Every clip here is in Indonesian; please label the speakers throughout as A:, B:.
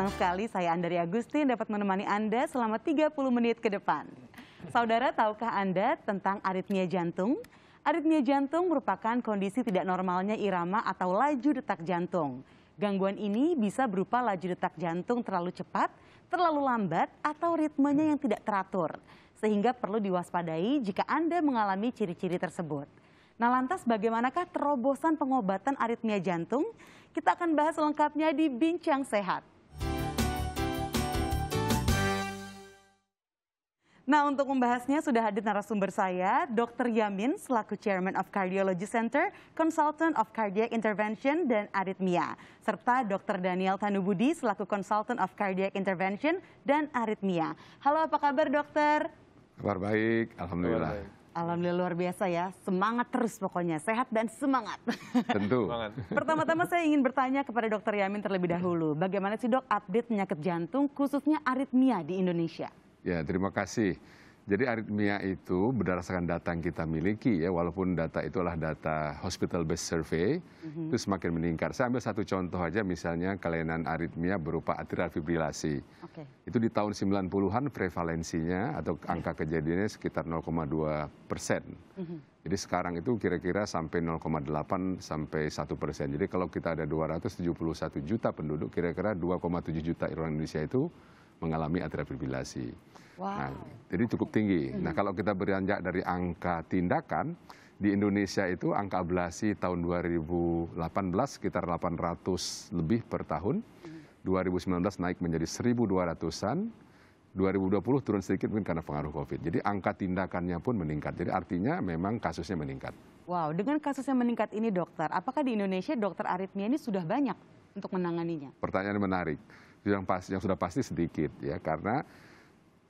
A: Senang sekali saya Andari Agustin dapat menemani Anda selama 30 menit ke depan. Saudara, tahukah Anda tentang aritmia jantung? Aritmia jantung merupakan kondisi tidak normalnya irama atau laju detak jantung. Gangguan ini bisa berupa laju detak jantung terlalu cepat, terlalu lambat, atau ritmenya yang tidak teratur. Sehingga perlu diwaspadai jika Anda mengalami ciri-ciri tersebut. Nah lantas bagaimanakah terobosan pengobatan aritmia jantung? Kita akan bahas lengkapnya di Bincang Sehat. Nah, untuk membahasnya sudah hadir narasumber saya, Dr. Yamin, selaku Chairman of Cardiology Center, Consultant of Cardiac Intervention dan Aritmia, serta Dr. Daniel Tanubudi, selaku Consultant of Cardiac Intervention dan Aritmia. Halo, apa kabar dokter?
B: Kabar baik, Alhamdulillah. baik.
A: Alhamdulillah luar biasa ya, semangat terus pokoknya, sehat dan semangat.
B: Tentu. Pertama-tama
A: saya ingin bertanya kepada dokter Yamin terlebih dahulu, bagaimana sih dok update penyakit jantung khususnya aritmia di Indonesia?
B: Ya, terima kasih. Jadi aritmia itu berdasarkan data yang kita miliki ya, walaupun data itu adalah data hospital based survey, mm-hmm. itu semakin meningkat. Saya ambil satu contoh aja misalnya kelainan aritmia berupa atrial fibrilasi. Okay. Itu di tahun 90-an prevalensinya atau iya. angka kejadiannya sekitar 0,2 persen. Mm-hmm. Jadi sekarang itu kira-kira sampai 0,8 sampai 1 persen. Jadi kalau kita ada 271 juta penduduk, kira-kira 2,7 juta orang Indonesia itu mengalami fibrilasi. Wow. Nah, jadi cukup tinggi. Hmm. Nah, kalau kita beranjak dari angka tindakan, di Indonesia itu angka ablasi tahun 2018 sekitar 800 lebih per tahun. 2019 naik menjadi 1.200-an, 2020 turun sedikit mungkin karena pengaruh COVID. Jadi angka tindakannya pun meningkat. Jadi artinya memang kasusnya meningkat.
A: Wow, dengan kasus yang meningkat ini dokter, apakah di Indonesia dokter aritmia ini sudah banyak untuk menanganinya?
B: Pertanyaan menarik yang, pasti, yang sudah pasti sedikit ya karena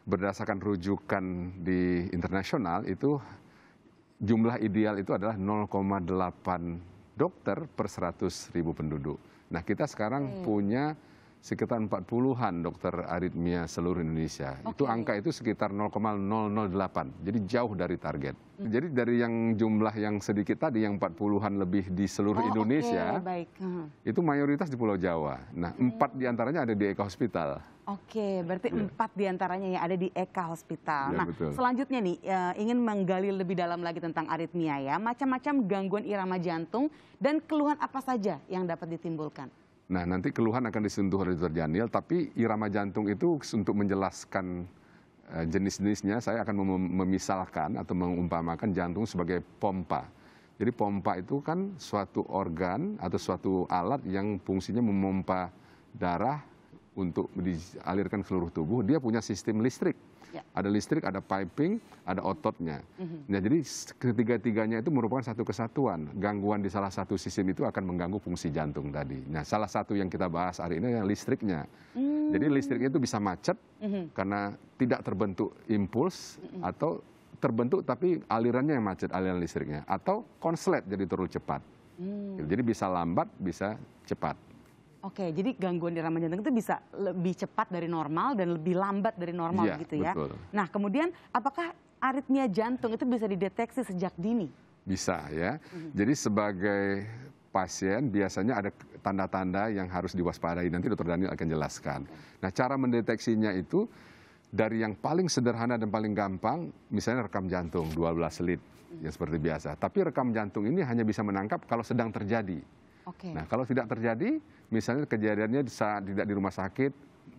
B: berdasarkan rujukan di internasional itu jumlah ideal itu adalah 0,8 dokter per 100 ribu penduduk. Nah kita sekarang hmm. punya sekitar 40-an dokter aritmia seluruh Indonesia. Okay. Itu angka itu sekitar 0,008. Jadi jauh dari target. Hmm. Jadi dari yang jumlah yang sedikit tadi yang 40-an lebih di seluruh oh, Indonesia. Okay. Baik. Hmm. Itu mayoritas di Pulau Jawa. Nah, empat di antaranya ada di Eka Hospital.
A: Oke, okay, berarti 4 iya. di antaranya yang ada di Eka Hospital. Yeah, nah, betul. selanjutnya nih eh, ingin menggali lebih dalam lagi tentang aritmia ya, macam-macam gangguan irama jantung dan keluhan apa saja yang dapat ditimbulkan?
B: Nah, nanti keluhan akan disentuh oleh Dr Janil, tapi irama jantung itu untuk menjelaskan eh, jenis-jenisnya, saya akan mem memisalkan atau mengumpamakan jantung sebagai pompa. Jadi pompa itu kan suatu organ atau suatu alat yang fungsinya memompa darah untuk dialirkan seluruh tubuh, dia punya sistem listrik. Ya. Ada listrik, ada piping, ada ototnya. Mm-hmm. Nah, jadi ketiga-tiganya itu merupakan satu kesatuan. Gangguan di salah satu sistem itu akan mengganggu fungsi jantung tadi. Nah, salah satu yang kita bahas hari ini adalah listriknya. Mm. Jadi listriknya itu bisa macet mm-hmm. karena tidak terbentuk impuls mm-hmm. atau terbentuk tapi alirannya yang macet, aliran listriknya. Atau konslet jadi terlalu cepat.
A: Mm. Jadi
B: bisa lambat, bisa cepat.
A: Oke, jadi gangguan irama jantung itu bisa lebih cepat dari normal dan lebih lambat dari normal ya, gitu ya. Betul. Nah, kemudian apakah aritmia jantung itu bisa dideteksi sejak dini?
B: Bisa ya. Hmm. Jadi sebagai pasien biasanya ada tanda-tanda yang harus diwaspadai. Nanti dokter Daniel akan jelaskan. Nah, cara mendeteksinya itu dari yang paling sederhana dan paling gampang, misalnya rekam jantung 12 lit yang seperti biasa. Tapi rekam jantung ini hanya bisa menangkap kalau sedang terjadi. Okay. Nah, kalau tidak terjadi, misalnya kejadiannya saat tidak di rumah sakit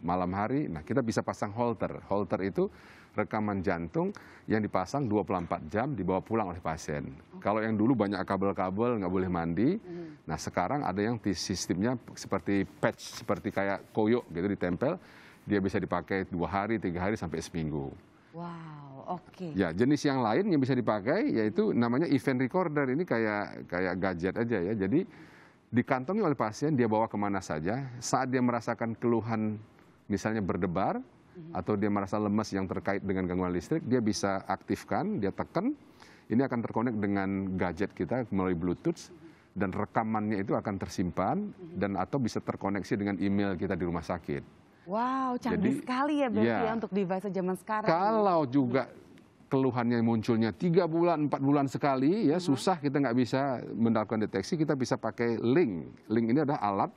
B: malam hari, nah kita bisa pasang holter. Holter itu rekaman jantung yang dipasang 24 jam dibawa pulang oleh pasien. Kalau yang dulu banyak kabel-kabel nggak boleh mandi, mm-hmm. nah sekarang ada yang sistemnya seperti patch, seperti kayak koyok gitu ditempel, dia bisa dipakai dua hari, tiga hari sampai seminggu.
A: Wow, oke. Okay.
B: Ya, jenis yang lain yang bisa dipakai yaitu namanya event recorder ini kayak kayak gadget aja ya. Jadi dikantongi oleh pasien, dia bawa kemana saja. Saat dia merasakan keluhan misalnya berdebar, mhm. atau dia merasa lemas yang terkait dengan gangguan listrik, dia bisa aktifkan, dia tekan, ini akan terkonek dengan gadget kita melalui Bluetooth, mhm. dan rekamannya itu akan tersimpan, mhm. dan atau bisa terkoneksi dengan email kita di rumah sakit.
A: Wow, canggih Jadi, sekali ya berarti ya, ya untuk device zaman sekarang. Kalau
B: juga keluhannya munculnya tiga bulan empat bulan sekali ya hmm. susah kita nggak bisa mendapatkan deteksi kita bisa pakai link link ini adalah alat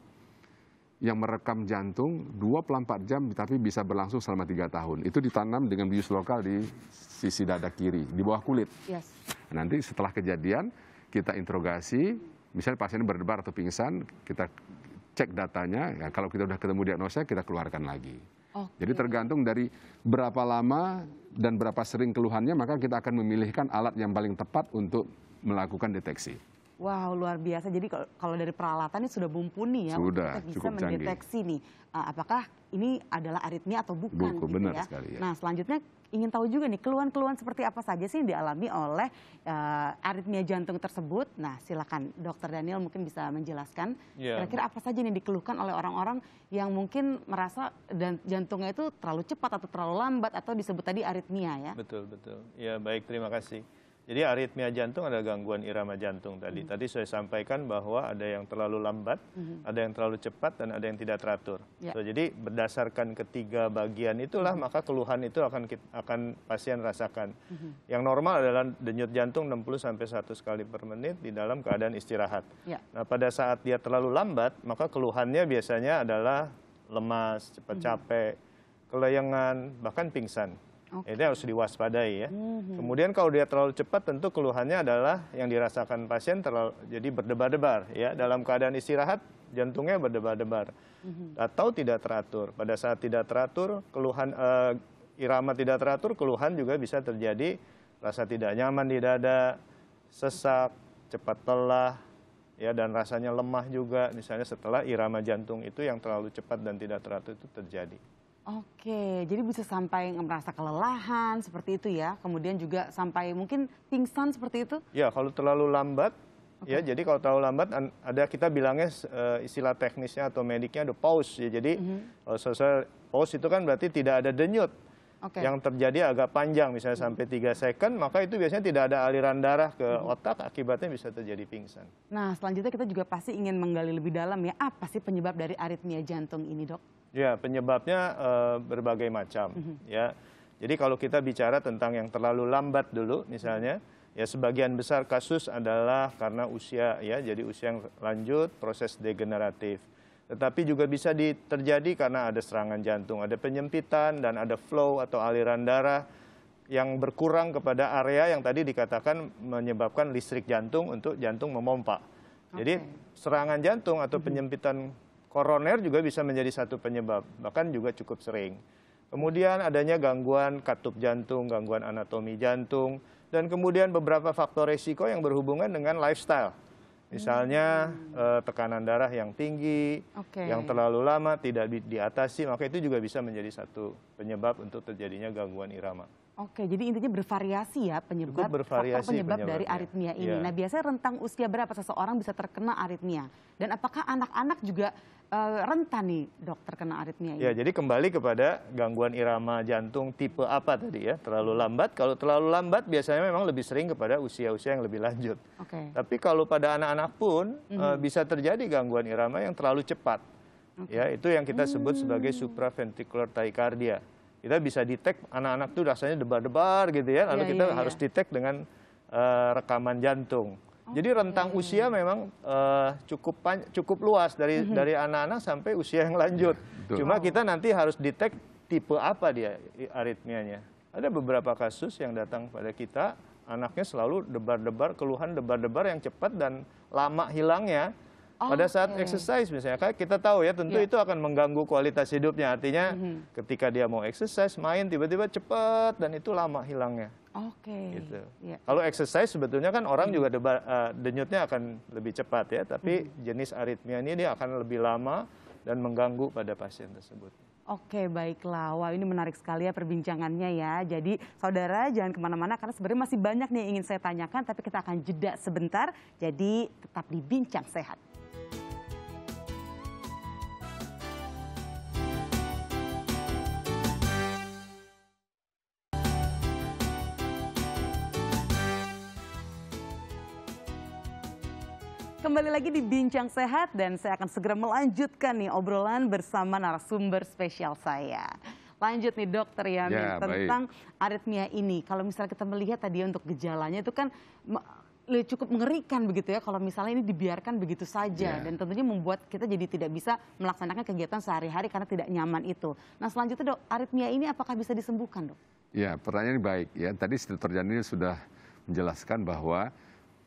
B: yang merekam jantung 24 jam tapi bisa berlangsung selama tiga tahun itu ditanam dengan bius lokal di sisi dada kiri di bawah kulit yes. nanti setelah kejadian kita interogasi misalnya pasien berdebar atau pingsan kita cek datanya ya, kalau kita sudah ketemu diagnosa kita keluarkan lagi jadi tergantung dari berapa lama dan berapa sering keluhannya, maka kita akan memilihkan alat yang paling tepat untuk melakukan deteksi.
A: Wow, luar biasa. Jadi kalau dari peralatan ini sudah mumpuni ya. Sudah, kita bisa cukup mendeteksi canggih. nih eh, apakah ini adalah aritmia atau bukan Buku, gitu benar ya. Sekali, ya. Nah, selanjutnya ingin tahu juga nih keluhan-keluhan seperti apa saja sih yang dialami oleh uh, aritmia jantung tersebut. Nah, silakan Dokter Daniel mungkin bisa menjelaskan ya. kira-kira yeah. apa saja yang dikeluhkan oleh orang-orang yang mungkin merasa dan jantungnya itu terlalu cepat atau terlalu lambat atau disebut tadi aritmia ya.
C: Betul, betul. Ya, baik, terima kasih. Jadi aritmia jantung adalah gangguan irama jantung tadi. Hmm. Tadi saya sampaikan bahwa ada yang terlalu lambat, -hmm. ada yang terlalu cepat, dan ada yang tidak teratur. Yeah. So, jadi berdasarkan ketiga bagian itulah -hmm. maka keluhan itu akan akan pasien rasakan. -hmm. Yang normal adalah denyut jantung 60 sampai 100 kali per menit di dalam keadaan istirahat. Yeah. Nah, pada saat dia terlalu lambat, maka keluhannya biasanya adalah lemas, cepat hmm. capek, mm bahkan pingsan. Jadi harus diwaspadai ya. Mm-hmm. Kemudian kalau dia terlalu cepat tentu keluhannya adalah yang dirasakan pasien terlalu jadi berdebar-debar ya dalam keadaan istirahat jantungnya berdebar-debar mm-hmm. atau tidak teratur. Pada saat tidak teratur keluhan uh, irama tidak teratur keluhan juga bisa terjadi rasa tidak nyaman di dada, sesak, cepat lelah, ya dan rasanya lemah juga misalnya setelah irama jantung itu yang terlalu cepat dan tidak teratur itu terjadi.
A: Oke, jadi bisa sampai merasa kelelahan seperti itu ya, kemudian juga sampai mungkin pingsan seperti itu?
C: Ya, kalau terlalu lambat, okay. ya jadi kalau terlalu lambat ada kita bilangnya eh, istilah teknisnya atau mediknya ada pause ya. Jadi mm -hmm. kalau selesai pause itu kan berarti tidak ada denyut yang terjadi agak panjang misalnya hmm. sampai 3 second maka itu biasanya tidak ada aliran darah ke hmm. otak akibatnya bisa terjadi pingsan.
A: Nah selanjutnya kita juga pasti ingin menggali lebih dalam ya apa sih penyebab dari aritmia jantung ini dok?
C: Ya penyebabnya uh, berbagai macam mm -hmm. ya. Jadi kalau kita bicara tentang yang terlalu lambat dulu misalnya ya sebagian besar kasus adalah karena usia ya jadi usia yang lanjut proses degeneratif. Tetapi juga bisa terjadi karena ada serangan jantung, ada penyempitan, dan ada flow atau aliran darah yang berkurang kepada area yang tadi dikatakan menyebabkan listrik jantung untuk jantung memompa. Okay. Jadi serangan jantung atau mm-hmm. penyempitan koroner juga bisa menjadi satu penyebab, bahkan juga cukup sering. Kemudian adanya gangguan katup jantung, gangguan anatomi jantung, dan kemudian beberapa faktor resiko yang berhubungan dengan lifestyle. Misalnya hmm. tekanan darah yang tinggi, okay. yang terlalu lama tidak diatasi, maka itu juga bisa menjadi satu penyebab untuk terjadinya gangguan irama.
A: Oke, jadi intinya bervariasi ya penyebab faktor penyebab dari aritmia iya. ini. Ya. Nah, biasanya rentang usia berapa seseorang bisa terkena aritmia? Dan apakah anak-anak juga uh, eh, rentan nih dok terkena aritmia ini? Ya, jadi
C: kembali kepada gangguan irama jantung tipe apa tadi ya? Terlalu lambat. Kalau terlalu lambat biasanya memang lebih sering kepada usia-usia yang lebih lanjut. Oke. Tapi kalau pada anak-anak pun mm -hmm. uh, bisa terjadi gangguan irama yang terlalu cepat. Okay. Ya, itu yang kita sebut hmm. sebagai supraventricular tachycardia kita bisa detect anak-anak tuh rasanya debar-debar gitu ya lalu yeah, kita yeah, harus yeah. detect dengan uh, rekaman jantung. Okay. Jadi rentang usia memang uh, cukup cukup luas dari mm -hmm. dari anak-anak sampai usia yang lanjut. Yeah, iya, Cuma wow. kita nanti harus detect tipe apa dia aritmianya. Ada beberapa kasus yang datang pada kita anaknya selalu debar-debar keluhan debar-debar yang cepat dan lama hilangnya pada saat okay. exercise misalnya, kayak kita tahu ya tentu yeah. itu akan mengganggu kualitas hidupnya. Artinya mm -hmm. ketika dia mau exercise, main tiba-tiba cepat dan itu lama hilangnya. Oke. Okay. Gitu. Yeah. Kalau exercise sebetulnya kan orang mm -hmm. juga eh, denyutnya akan lebih cepat ya, tapi mm -hmm. jenis aritmia ini dia akan lebih lama dan mengganggu pada pasien tersebut.
A: Oke baiklah, wah ini menarik sekali ya perbincangannya ya. Jadi saudara jangan kemana-mana karena sebenarnya masih banyak nih yang ingin saya tanyakan tapi kita akan jeda sebentar. Jadi tetap dibincang Sehat. Kembali lagi di Bincang Sehat dan saya akan segera melanjutkan nih obrolan bersama narasumber spesial saya. Lanjut nih dokter Yamin ya, ya tentang baik. aritmia ini. Kalau misalnya kita melihat tadi ya, untuk gejalanya itu kan cukup mengerikan begitu ya kalau misalnya ini dibiarkan begitu saja yeah. dan tentunya membuat kita jadi tidak bisa melaksanakan kegiatan sehari-hari karena tidak nyaman itu. Nah selanjutnya dok, aritmia ini apakah bisa disembuhkan dok?
B: Ya pertanyaan ini baik ya. Tadi Dr. Janine sudah menjelaskan bahwa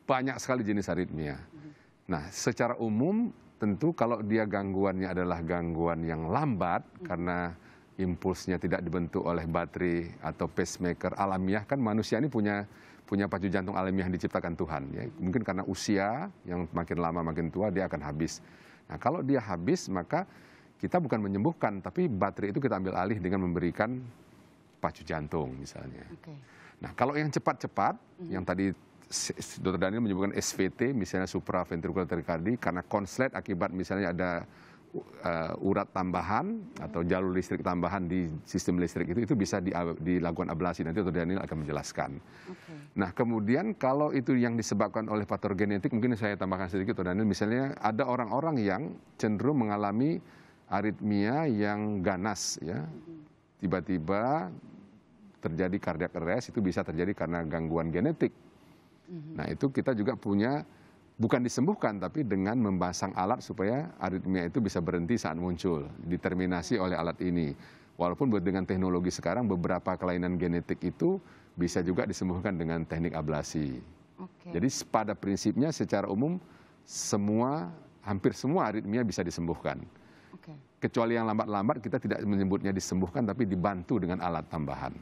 B: banyak sekali jenis aritmia. Mm -hmm Nah, secara umum tentu kalau dia gangguannya adalah gangguan yang lambat hmm. karena impulsnya tidak dibentuk oleh baterai atau pacemaker alamiah kan manusia ini punya punya pacu jantung alamiah yang diciptakan Tuhan ya. Mungkin karena usia yang makin lama makin tua dia akan habis. Nah, kalau dia habis maka kita bukan menyembuhkan tapi baterai itu kita ambil alih dengan memberikan pacu jantung misalnya. Okay. Nah, kalau yang cepat-cepat, mm -hmm. yang tadi Dr. Daniel menyebutkan SVT, misalnya supraventricular tachycardia, karena konslet akibat misalnya ada uh, urat tambahan atau jalur listrik tambahan di sistem listrik itu itu bisa di, uh, dilakukan ablasi nanti Dr Daniel akan menjelaskan. Okay. Nah kemudian kalau itu yang disebabkan oleh faktor genetik mungkin saya tambahkan sedikit Dr Daniel misalnya ada orang-orang yang cenderung mengalami aritmia yang ganas ya tiba-tiba terjadi cardiac arrest itu bisa terjadi karena gangguan genetik Mm-hmm. nah itu kita juga punya bukan disembuhkan tapi dengan memasang alat supaya aritmia itu bisa berhenti saat muncul diterminasi oleh alat ini walaupun dengan teknologi sekarang beberapa kelainan genetik itu bisa juga disembuhkan dengan teknik ablasi okay. jadi pada prinsipnya secara umum semua hampir semua aritmia bisa disembuhkan okay. kecuali yang lambat-lambat kita tidak menyebutnya disembuhkan tapi dibantu dengan alat tambahan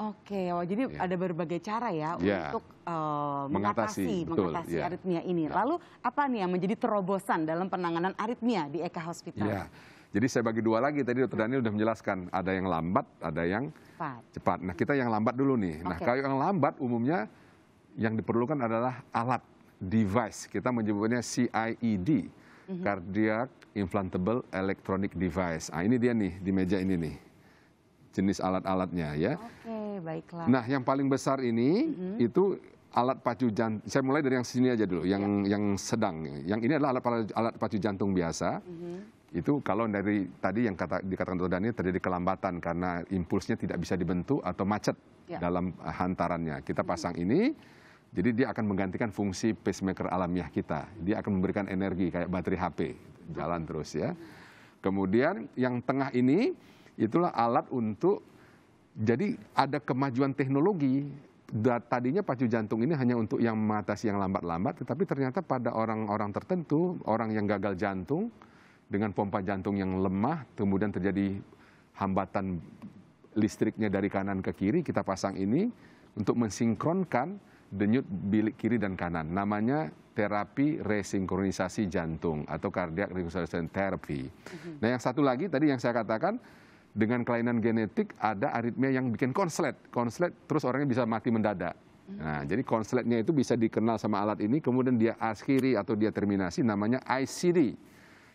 A: Oke, oh, jadi yeah. ada berbagai cara ya, yeah. untuk uh, mengatasi, mengatasi, betul, mengatasi yeah. aritmia ini. Yeah. Lalu apa nih yang menjadi terobosan dalam penanganan aritmia di Eka Hospital? Ya.
B: Jadi saya bagi dua lagi tadi Dr. Daniel sudah menjelaskan ada yang lambat, ada yang cepat. cepat. Nah kita yang lambat dulu nih. Okay. Nah kalau yang lambat umumnya yang diperlukan adalah alat device. Kita menyebutnya CIED, mm-hmm. Cardiac Implantable Electronic Device. Nah ini dia nih di meja ini nih jenis alat-alatnya ya.
A: Okay baiklah. Nah,
B: yang paling besar ini mm -hmm. itu alat pacu jantung. Saya mulai dari yang sini aja dulu, yang yeah. yang sedang. Yang ini adalah alat alat pacu jantung biasa. Mm -hmm. Itu kalau dari tadi yang kata, dikatakan Dr. Dani terjadi kelambatan karena impulsnya tidak bisa dibentuk atau macet yeah. dalam eh, hantarannya. Kita mm-hmm. pasang mm -hmm. ini, jadi dia akan menggantikan fungsi pacemaker alamiah kita. Dia akan memberikan energi kayak baterai HP, jalan mm-hmm. terus ya. Kemudian yang tengah ini itulah alat untuk jadi ada kemajuan teknologi. Tadinya pacu jantung ini hanya untuk yang mengatasi yang lambat-lambat, tetapi ternyata pada orang-orang tertentu, orang yang gagal jantung dengan pompa jantung yang lemah, kemudian terjadi hambatan listriknya dari kanan ke kiri, kita pasang ini untuk mensinkronkan denyut bilik kiri dan kanan. Namanya terapi resinkronisasi jantung atau cardiac resynchronization therapy. Mm-hmm. Nah, yang satu lagi tadi yang saya katakan dengan kelainan genetik ada aritmia yang bikin konslet. Konslet terus orangnya bisa mati mendadak. Nah, hmm. jadi konsletnya itu bisa dikenal sama alat ini, kemudian dia akhiri atau dia terminasi, namanya ICD,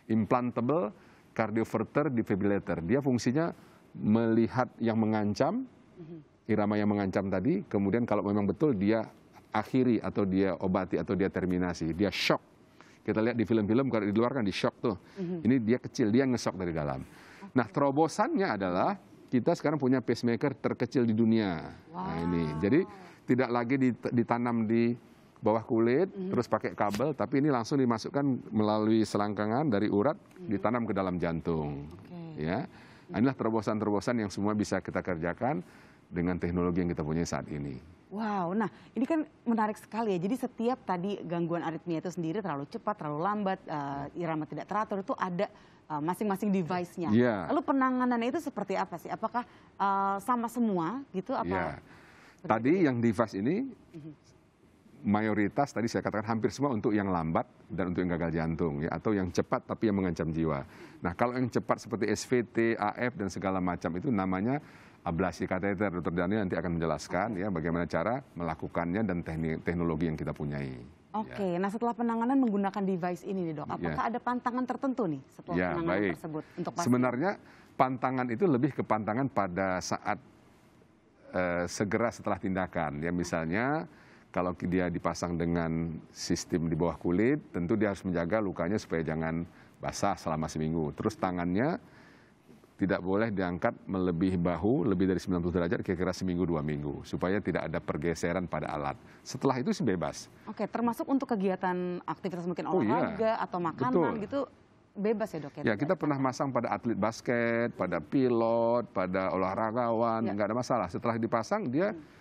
B: Implantable Cardioverter Defibrillator. Dia fungsinya melihat yang mengancam, hmm. irama yang mengancam tadi, kemudian kalau memang betul dia akhiri atau dia obati atau dia terminasi, dia shock. Kita lihat di film-film kalau di luar kan di shock tuh. Hmm. Ini dia kecil, dia ngesok dari dalam. Nah, terobosannya adalah kita sekarang punya pacemaker terkecil di dunia. Wow. Nah, ini. Jadi tidak lagi ditanam di bawah kulit, mm. terus pakai kabel, tapi ini langsung dimasukkan melalui selangkangan dari urat, mm. ditanam ke dalam jantung. Okay. Ya, nah, inilah terobosan-terobosan yang semua bisa kita kerjakan dengan teknologi yang kita punya saat ini.
A: Wow, nah ini kan menarik sekali ya. Jadi setiap tadi gangguan aritmia itu sendiri terlalu cepat, terlalu lambat, uh, irama tidak teratur itu ada eh, masing-masing uh, device-nya. Yeah. Lalu penanganannya itu seperti apa sih? Apakah uh, sama semua gitu? Apa? Yeah.
B: Iya. Tadi yang device ini mhm. mayoritas tadi saya katakan hampir semua untuk yang lambat dan untuk yang gagal jantung ya atau yang cepat tapi yang mengancam jiwa. Mhm. Nah, kalau yang cepat seperti SVT, AF dan segala macam itu namanya ablasi kateter, dokter Daniel nanti akan menjelaskan ya bagaimana cara melakukannya dan teknologi yang kita punyai.
A: Oke, okay. ya. nah setelah penanganan menggunakan device ini nih dok, apakah ya. ada pantangan tertentu nih setelah ya, penanganan baik. tersebut? Untuk pasien?
B: Sebenarnya pantangan itu lebih ke pantangan pada saat eh, segera setelah tindakan. Ya misalnya kalau dia dipasang dengan sistem di bawah kulit, tentu dia harus menjaga lukanya supaya jangan basah selama seminggu. Terus tangannya tidak boleh diangkat melebihi bahu lebih dari 90 derajat kira-kira seminggu dua minggu supaya tidak ada pergeseran pada alat. Setelah itu sih bebas.
A: Oke, termasuk untuk kegiatan aktivitas mungkin olahraga oh, iya. atau makanan Betul. gitu bebas ya dok ya? Ya
B: kita pernah masang pada atlet basket, pada pilot, pada olahragawan, ya. nggak ada masalah. Setelah dipasang dia hmm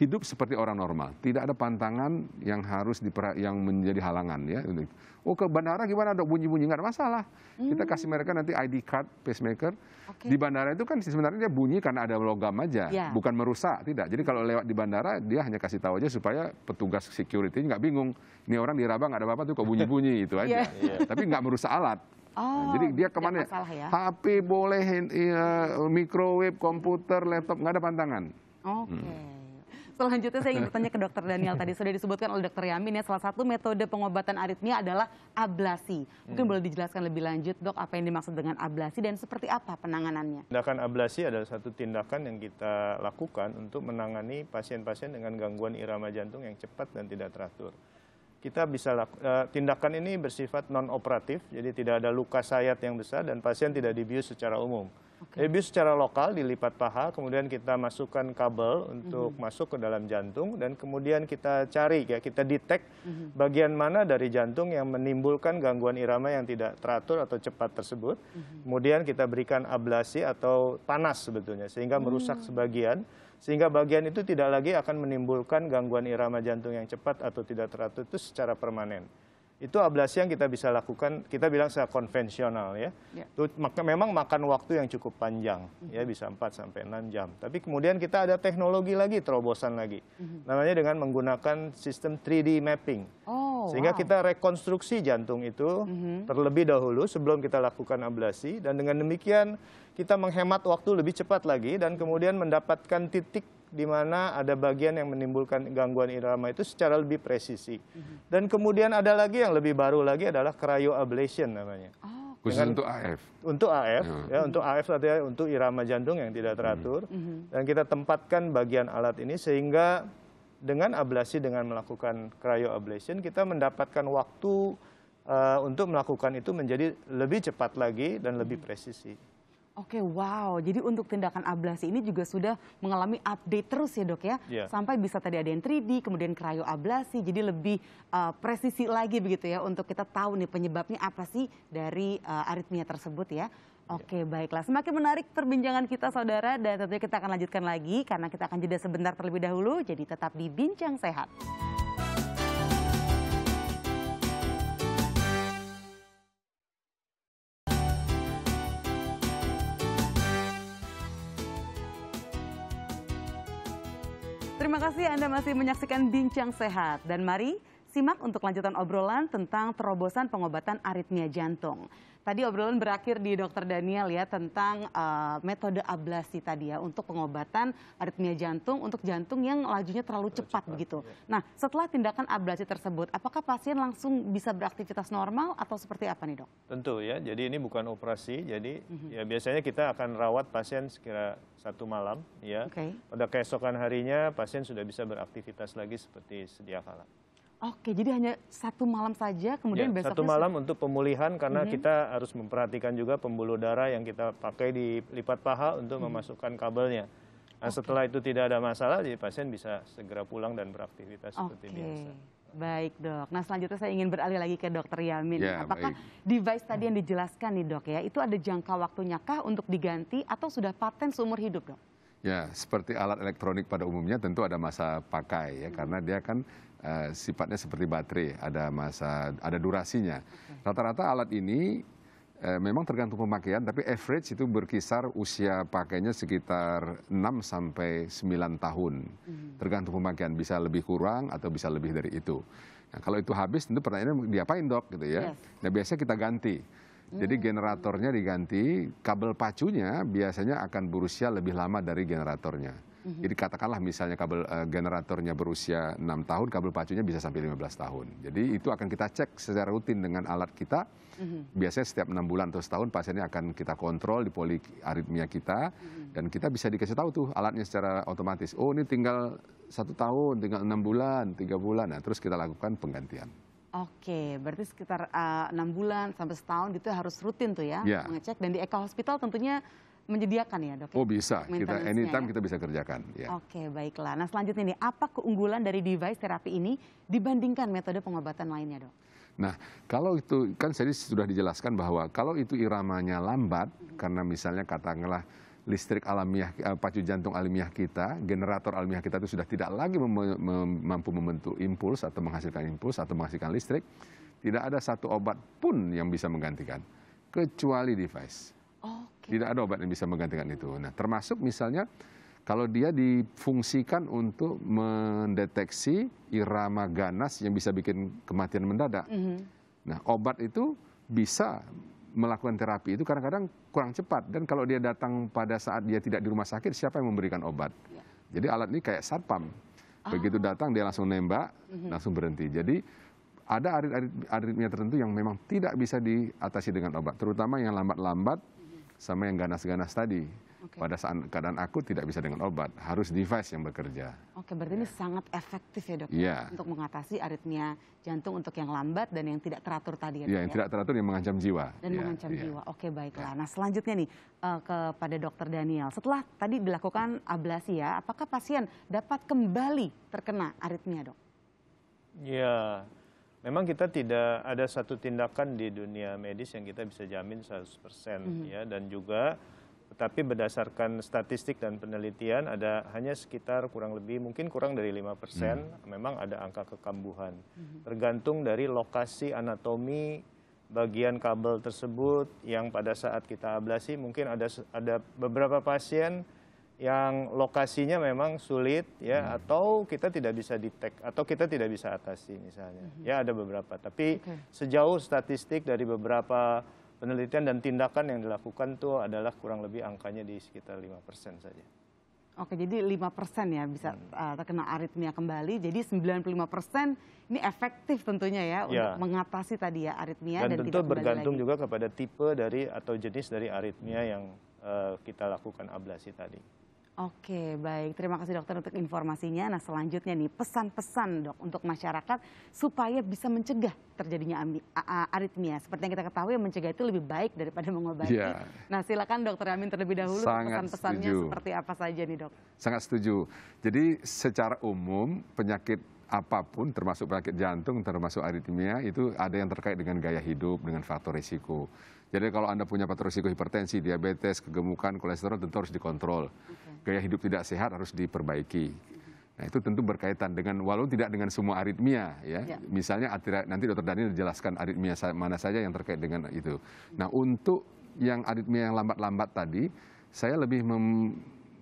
B: hidup seperti orang normal. Tidak ada pantangan yang harus diper, yang menjadi halangan ya. Oh ke bandara gimana Ada bunyi-bunyi nggak ada masalah. Hmm. Kita kasih hmm. mereka nanti ID card pacemaker. Okay. Di bandara itu kan sebenarnya dia bunyi karena ada logam aja, yeah. bukan merusak tidak. Jadi kalau lewat di bandara dia hanya kasih tahu aja supaya petugas security nggak bingung. Ini orang diraba nggak ada apa-apa tuh kok bunyi-bunyi itu aja. Yeah. Iya. Tapi nggak merusak alat.
A: Nah, oh, nah, jadi dia kemana? Ya?
B: HP boleh, ya, microwave, komputer, laptop nggak ada pantangan. Oke. Okay. Hmm
A: selanjutnya saya ingin bertanya ke dokter Daniel tadi sudah disebutkan oleh dokter Yamin ya salah satu metode pengobatan aritmia adalah ablasi. Mungkin hmm. boleh dijelaskan lebih lanjut dok apa yang dimaksud dengan ablasi dan seperti apa penanganannya?
C: Tindakan ablasi adalah satu tindakan yang kita lakukan untuk menangani pasien-pasien dengan gangguan irama jantung yang cepat dan tidak teratur. Kita bisa laku, eh, tindakan ini bersifat non operatif, jadi tidak ada luka sayat yang besar dan pasien tidak dibius secara umum. Okay. Jadi secara lokal dilipat paha, kemudian kita masukkan kabel untuk mm -hmm. masuk ke dalam jantung dan kemudian kita cari ya, kita detect mm -hmm. bagian mana dari jantung yang menimbulkan gangguan irama yang tidak teratur atau cepat tersebut. Mm -hmm. Kemudian kita berikan ablasi atau panas sebetulnya sehingga hmm. merusak mm -hmm. sebagian sehingga bagian itu tidak lagi akan menimbulkan gangguan irama jantung yang cepat atau tidak teratur itu secara permanen itu ablasi yang kita bisa lakukan kita bilang secara konvensional ya. Itu ya. maka, memang makan waktu yang cukup panjang ya mhm. bisa 4 sampai enam jam. Tapi kemudian kita ada teknologi lagi, terobosan lagi. Mm -hmm. Namanya dengan menggunakan sistem 3D mapping. Oh, Sehingga wow. kita rekonstruksi jantung itu mm -hmm. terlebih dahulu sebelum kita lakukan ablasi dan dengan demikian kita menghemat waktu lebih cepat lagi dan kemudian mendapatkan titik di mana ada bagian yang menimbulkan gangguan irama itu secara lebih presisi. Dan kemudian ada lagi yang lebih baru lagi adalah cryo ablation namanya. Oh. Khusus untuk AF. Untuk AF ya, ya untuk AF artinya untuk irama jantung yang tidak teratur. Hmm. hmm. Dan kita tempatkan bagian alat ini sehingga dengan ablasi dengan melakukan cryo ablation kita mendapatkan waktu uh, untuk melakukan itu menjadi lebih cepat lagi dan lebih hmm. presisi.
A: Oke, wow. Jadi untuk tindakan ablasi ini juga sudah mengalami update terus ya dok ya? Yeah. Sampai bisa tadi ada yang 3D, kemudian cryo ablasi, jadi lebih uh, presisi lagi begitu ya untuk kita tahu nih penyebabnya apa sih dari uh, aritmia tersebut ya. Iya. Oke, baiklah. Semakin menarik perbincangan kita saudara dan tentunya kita akan lanjutkan lagi karena kita akan jeda sebentar terlebih dahulu. Jadi tetap dibincang Sehat. Terima kasih Anda masih menyaksikan Bincang Sehat. Dan mari simak untuk lanjutan obrolan tentang terobosan pengobatan aritmia jantung. Tadi obrolan berakhir di Dokter Daniel ya tentang uh, metode ablasi tadi ya untuk pengobatan aritmia jantung untuk jantung yang lajunya terlalu, terlalu cepat, cepat begitu. Ya. Nah, setelah tindakan ablasi tersebut, apakah pasien langsung bisa beraktivitas normal atau seperti apa nih dok?
C: Tentu ya, jadi ini bukan operasi, jadi mm -hmm. ya biasanya kita akan rawat pasien sekira satu malam ya. Okay. Pada keesokan harinya pasien sudah bisa beraktivitas lagi seperti sedia kala.
A: Oke, jadi hanya satu malam saja, kemudian ya, besoknya... Satu malam
C: untuk pemulihan, karena mm -hmm. kita harus memperhatikan juga pembuluh darah yang kita pakai di lipat paha untuk mm -hmm. memasukkan kabelnya. Nah, okay. setelah itu tidak ada masalah, jadi pasien bisa segera pulang dan beraktivitas okay. seperti biasa.
A: Baik dok. Nah selanjutnya saya ingin beralih lagi ke dokter Yamin. Ya, Apakah baik. device tadi yang dijelaskan nih dok ya, itu ada jangka waktunya kah untuk diganti atau sudah paten seumur hidup dok?
B: Ya, seperti alat elektronik pada umumnya tentu ada masa pakai ya, hmm. karena dia kan Eh, sifatnya seperti baterai, ada masa, ada durasinya. Rata-rata alat ini eh, memang tergantung pemakaian, tapi average itu berkisar usia pakainya sekitar 6 sampai 9 tahun. Hmm. Tergantung pemakaian, bisa lebih kurang atau bisa lebih dari itu. Nah, kalau itu habis tentu pertanyaannya diapain dok gitu ya. Yes. Nah biasanya kita ganti. Jadi generatornya diganti, kabel pacunya biasanya akan berusia lebih lama dari generatornya. Mhm. Jadi katakanlah misalnya kabel uh, generatornya berusia 6 tahun, kabel pacunya bisa sampai 15 tahun. Jadi itu akan kita cek secara rutin dengan alat kita. Mhm. Biasanya setiap enam bulan atau setahun pasiennya akan kita kontrol di poliaritmia kita. Mhm. Dan kita bisa dikasih tahu tuh alatnya secara otomatis. Oh ini tinggal satu tahun, tinggal enam bulan, tiga bulan. Nah terus kita lakukan penggantian.
A: Oke, berarti sekitar eh, enam uh, bulan sampai setahun gitu harus rutin tuh ya, ya. mengecek dan di Eka Hospital tentunya menyediakan ya dok? Ya? Oh bisa, kita ya? anytime
B: ya? kita bisa kerjakan. Ya.
A: Oke baiklah. Nah selanjutnya nih apa keunggulan dari device terapi ini dibandingkan metode pengobatan lainnya dok?
B: Nah, kalau itu kan tadi sudah dijelaskan bahwa kalau itu iramanya lambat mm -hmm. karena misalnya katakanlah listrik alamiah, eh, pacu jantung alamiah kita, generator alamiah kita itu sudah tidak lagi mem mem mampu membentuk impuls atau menghasilkan impuls atau menghasilkan listrik, tidak ada satu obat pun yang bisa menggantikan, kecuali device. Okay. Tidak ada obat yang bisa menggantikan itu. Nah, termasuk misalnya kalau dia difungsikan untuk mendeteksi irama ganas yang bisa bikin kematian mendadak. Mm -hmm. Nah, obat itu bisa melakukan terapi itu kadang-kadang kurang cepat dan kalau dia datang pada saat dia tidak di rumah sakit siapa yang memberikan obat. Ya. Jadi alat ini kayak satpam. Ah. Begitu datang dia langsung nembak, mm-hmm. langsung berhenti. Jadi ada aritmia tertentu yang memang tidak bisa diatasi dengan obat, terutama yang lambat-lambat mm-hmm. sama yang ganas-ganas tadi. Pada saat keadaan aku tidak bisa dengan obat, harus device yang bekerja.
A: Oke, berarti yeah. ini ya. sangat efektif ya dok yeah. Ya. untuk mengatasi aritmia jantung untuk yang lambat dan yang tidak teratur tadi ya. Iya, yang ya? tidak
B: teratur yang mengancam jiwa. Dan yeah. mengancam yeah.
A: jiwa. Oke, baiklah. Yeah. Nah, selanjutnya nih uh, kepada dokter Daniel. Setelah tadi dilakukan ablasi ya, apakah pasien dapat kembali terkena aritmia dok?
C: Ya, memang kita tidak ada satu tindakan di dunia medis yang kita bisa jamin 100% mm -hmm. ya dan juga tetapi berdasarkan statistik dan penelitian ada hanya sekitar kurang lebih mungkin kurang dari 5% hmm. memang ada angka kekambuhan. Hmm. Tergantung dari lokasi anatomi bagian kabel tersebut yang pada saat kita ablasi mungkin ada ada beberapa pasien yang lokasinya memang sulit ya hmm. atau kita tidak bisa detect atau kita tidak bisa atasi misalnya. Hmm. Ya ada beberapa tapi okay. sejauh statistik dari beberapa penelitian dan tindakan yang dilakukan itu adalah kurang lebih angkanya di sekitar lima persen saja.
A: Oke, jadi lima persen ya bisa hmm. uh, terkena aritmia kembali. Jadi 95% ini efektif tentunya ya, ya untuk mengatasi tadi ya aritmia dan, dan tentu tidak bergantung lagi. juga
C: kepada tipe dari atau jenis dari aritmia yang uh, kita lakukan ablasi tadi.
A: Oke, baik. Terima kasih dokter untuk informasinya. Nah, selanjutnya nih pesan-pesan dok untuk masyarakat supaya bisa mencegah terjadinya aritmia. Seperti yang kita ketahui, mencegah itu lebih baik daripada mengobati. Ya. Nah, silakan dokter Amin terlebih dahulu pesan-pesannya seperti apa saja nih dok?
B: Sangat setuju. Jadi secara umum penyakit apapun termasuk penyakit jantung termasuk aritmia itu ada yang terkait dengan gaya hidup dengan faktor risiko. Jadi kalau Anda punya faktor risiko hipertensi, diabetes, kegemukan, kolesterol tentu harus dikontrol gaya hidup tidak sehat harus diperbaiki. Nah itu tentu berkaitan dengan walau tidak dengan semua aritmia ya. ya. Misalnya nanti dokter Daniel jelaskan aritmia mana saja yang terkait dengan itu. Nah untuk yang aritmia yang lambat-lambat tadi, saya lebih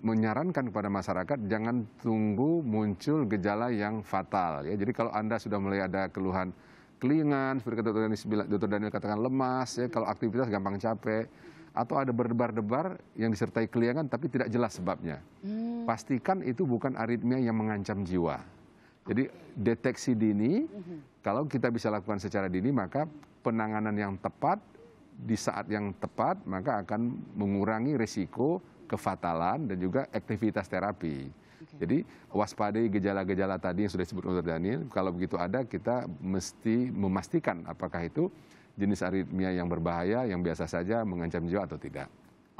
B: menyarankan kepada masyarakat jangan tunggu muncul gejala yang fatal ya. Jadi kalau anda sudah mulai ada keluhan kelingan, seperti dokter Daniel, Daniel katakan lemas ya, kalau aktivitas gampang capek atau ada berdebar-debar yang disertai keliangan tapi tidak jelas sebabnya. Hmm. Pastikan itu bukan aritmia yang mengancam jiwa. Jadi okay. deteksi dini, mm-hmm. kalau kita bisa lakukan secara dini maka penanganan yang tepat di saat yang tepat maka akan mengurangi risiko kefatalan dan juga aktivitas terapi. Okay. Jadi waspadai gejala-gejala tadi yang sudah disebut oleh Daniel. Kalau begitu ada, kita mesti memastikan apakah itu jenis aritmia yang berbahaya yang biasa saja mengancam jiwa atau tidak.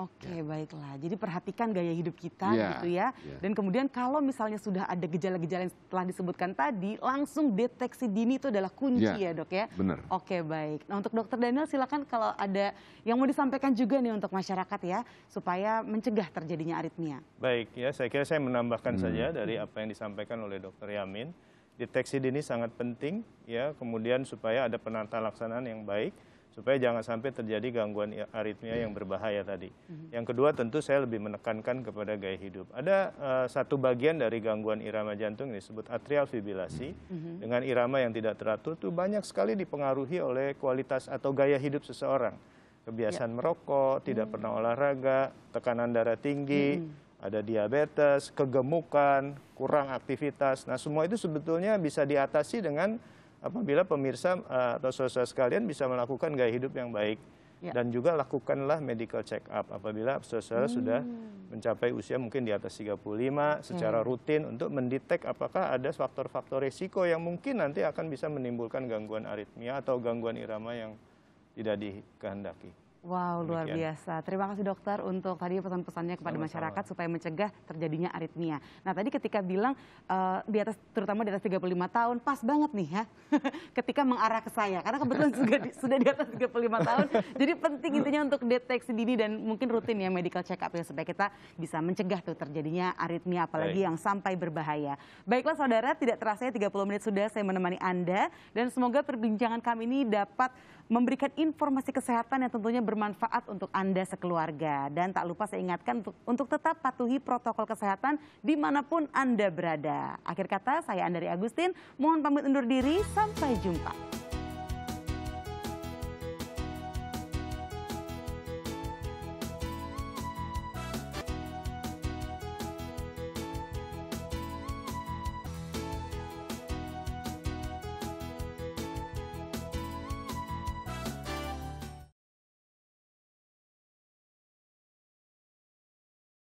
A: Oke, ya. baiklah. Jadi perhatikan gaya hidup kita ya, gitu ya. ya. Dan kemudian kalau misalnya sudah ada gejala-gejala yang telah disebutkan tadi, langsung deteksi dini itu adalah kunci ya, ya dok ya? Benar. Oke, baik. Nah untuk dokter Daniel silakan kalau ada yang mau disampaikan juga nih untuk masyarakat ya, supaya mencegah terjadinya aritmia.
C: Baik, ya saya kira saya menambahkan hmm. saja dari apa yang disampaikan oleh dokter Yamin deteksi dini sangat penting ya kemudian supaya ada penata laksanaan yang baik supaya jangan sampai terjadi gangguan aritmia yang berbahaya tadi. Mhm. Yang kedua tentu saya lebih menekankan kepada gaya hidup. Ada uh, satu bagian dari gangguan irama jantung yang disebut atrial fibrilasi mhm. dengan irama yang tidak teratur itu banyak sekali dipengaruhi oleh kualitas atau gaya hidup seseorang. Kebiasaan ya. merokok, tidak hmm. pernah olahraga, tekanan darah tinggi, hmm ada diabetes, kegemukan, kurang aktivitas. Nah, semua itu sebetulnya bisa diatasi dengan apabila pemirsa eh, atau saudara sekalian bisa melakukan gaya hidup yang baik. Ya. Dan juga lakukanlah medical check up apabila saudara hmm. sudah mencapai usia mungkin di atas 35 secara rutin untuk mendetek apakah ada faktor-faktor risiko yang mungkin nanti akan bisa menimbulkan gangguan aritmia atau gangguan irama yang tidak dikehendaki.
A: Wow, luar biasa. Terima kasih dokter untuk tadi pesan-pesannya kepada Sama -sama. masyarakat supaya mencegah terjadinya aritmia. Nah, tadi ketika bilang uh, di atas terutama di atas 35 tahun, pas banget nih ya. ketika mengarah ke saya karena kebetulan juga di, sudah di atas 35 tahun. jadi penting intinya untuk deteksi dini dan mungkin rutin ya medical check up ya supaya kita bisa mencegah tuh terjadinya aritmia apalagi Baik. yang sampai berbahaya. Baiklah saudara, tidak terasa ya 30 menit sudah saya menemani Anda dan semoga perbincangan kami ini dapat memberikan informasi kesehatan yang tentunya bermanfaat untuk Anda sekeluarga. Dan tak lupa saya ingatkan untuk, untuk tetap patuhi protokol kesehatan dimanapun Anda berada. Akhir kata, saya Andari Agustin, mohon pamit undur diri, sampai jumpa.